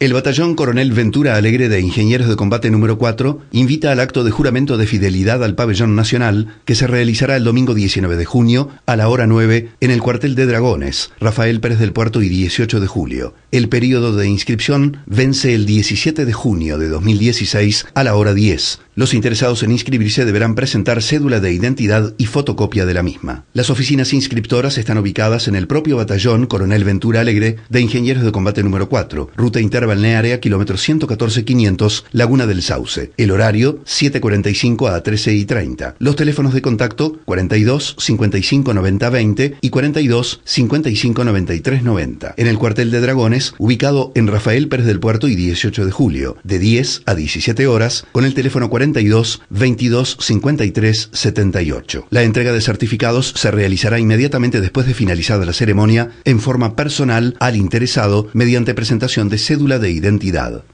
El batallón Coronel Ventura Alegre de Ingenieros de Combate número 4 invita al acto de juramento de fidelidad al pabellón nacional que se realizará el domingo 19 de junio a la hora 9 en el cuartel de Dragones, Rafael Pérez del Puerto y 18 de julio. El periodo de inscripción vence el 17 de junio de 2016 a la hora 10 los interesados en inscribirse deberán presentar cédula de identidad y fotocopia de la misma. Las oficinas inscriptoras están ubicadas en el propio batallón Coronel Ventura Alegre de Ingenieros de Combate número 4, ruta interbalnearia kilómetro 114-500, Laguna del Sauce. El horario 7.45 a 13.30. Los teléfonos de contacto 42 55 90 20 y 42 55 93 90. En el cuartel de Dragones, ubicado en Rafael Pérez del Puerto y 18 de julio, de 10 a 17 horas, con el teléfono 40 la entrega de certificados se realizará inmediatamente después de finalizada la ceremonia en forma personal al interesado mediante presentación de cédula de identidad.